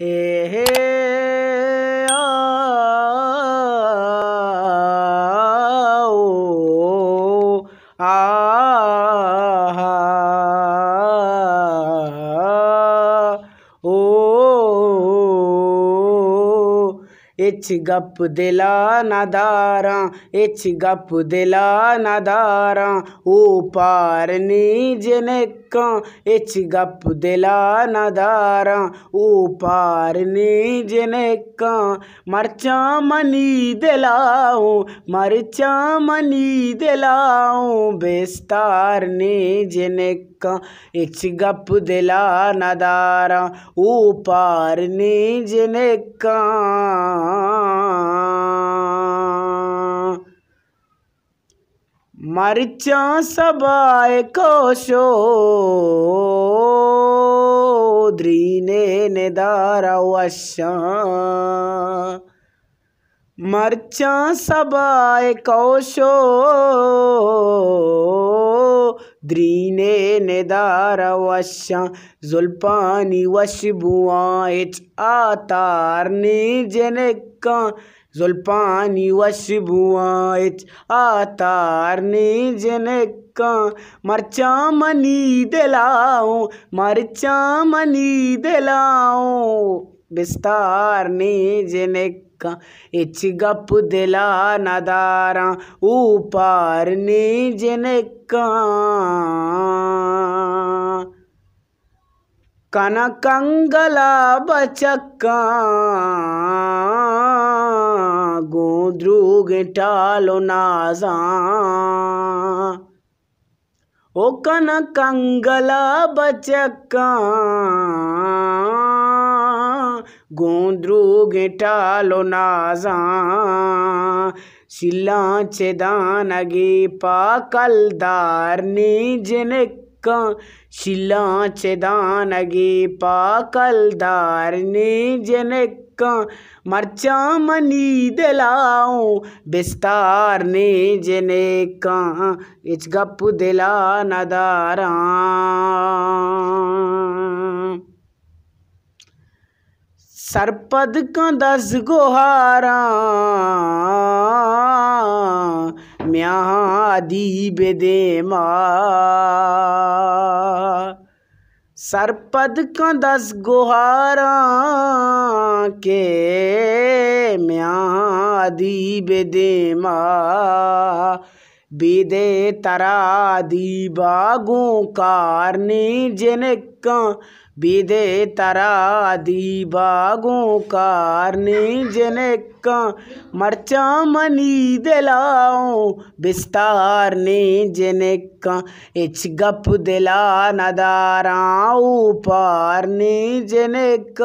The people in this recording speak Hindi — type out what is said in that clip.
Eh, hey, hey. एच गप दिला नादारा एच गप दिला नादारा ओ पार नीजे नेका एच गप दिला नादारा ओ पार नीजे नेका मरचा मनी दिलाओ मरचा मनी दिलाओ बेस्तार नीजे नेका ಸಿಗಪ್ಪುದಿಲ್ಲ ಉಪಾರ ನೀಜನೆಕ್ಕ मरिचा सबाए कोशो द्रीने ने दारा वशा मरचा सबाए कोशो ದ್ರೀನೇನೆದಾರವಶ ಜುಲ್ಫಾನಿ ವಶ್ಬುವಾಯಿಚ್ ಆತಾರ್ನಿ ಜನಕ್ಕ ಜುಲ್ಫಾನಿ ವಶ್ಬುವಾಯಿಚ್ ಆತಾರ್ನಿ ಜನಕ್ಕ मरचा मनी दिलाओ मरचा मनी दिलाओ बिस्तारनी जिने ఇచ్చి గప్పు దిలా दिला नदारा ऊपर नी కనకంగల బచక్క గోద్రూగిటాలు నాసా ఓ కనకంగల బచక్క गोंद्रू गिटालो नाजा सिल्लांचे दानगी पाकलदार निजनक्का सिल्लांचे दानगी पाकलदार निजनक्का मर्चा मनी दिलाओ बिस्तार ने जने का इच गप दिला नदारा सरपद का दस गोहारा म्यादी बेदे सरपद का दस गोहारा के म्यादी बेदे വിധേതരാദിഭാഗോ കാർണിജനക്ക വിധേതരാദിഭാഗോ കാർണിജനക്ക മർച്ചാമണി ദിലാओ विस्तार ने ജനക്ക എച്ച് ഗപ്പ് ദിലാ നദാരാ ऊपार ने ജനക്ക